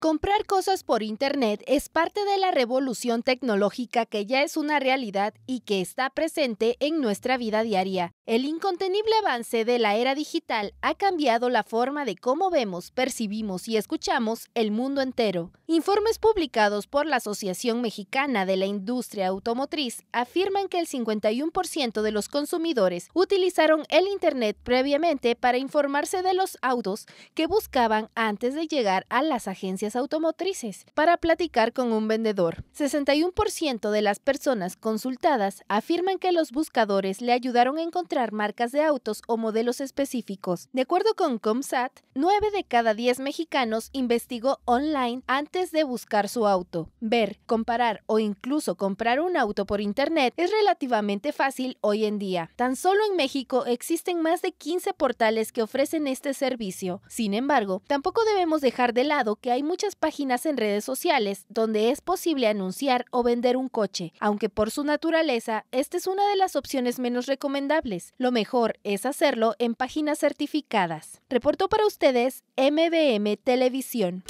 Comprar cosas por Internet es parte de la revolución tecnológica que ya es una realidad y que está presente en nuestra vida diaria. El incontenible avance de la era digital ha cambiado la forma de cómo vemos, percibimos y escuchamos el mundo entero. Informes publicados por la Asociación Mexicana de la Industria Automotriz afirman que el 51% de los consumidores utilizaron el Internet previamente para informarse de los autos que buscaban antes de llegar a las agencias automotrices para platicar con un vendedor. 61% de las personas consultadas afirman que los buscadores le ayudaron a encontrar marcas de autos o modelos específicos. De acuerdo con ComSat, 9 de cada 10 mexicanos investigó online antes de buscar su auto, ver, comparar o incluso comprar un auto por Internet es relativamente fácil hoy en día. Tan solo en México existen más de 15 portales que ofrecen este servicio. Sin embargo, tampoco debemos dejar de lado que hay muchas páginas en redes sociales donde es posible anunciar o vender un coche, aunque por su naturaleza esta es una de las opciones menos recomendables. Lo mejor es hacerlo en páginas certificadas. Reportó para ustedes MBM Televisión.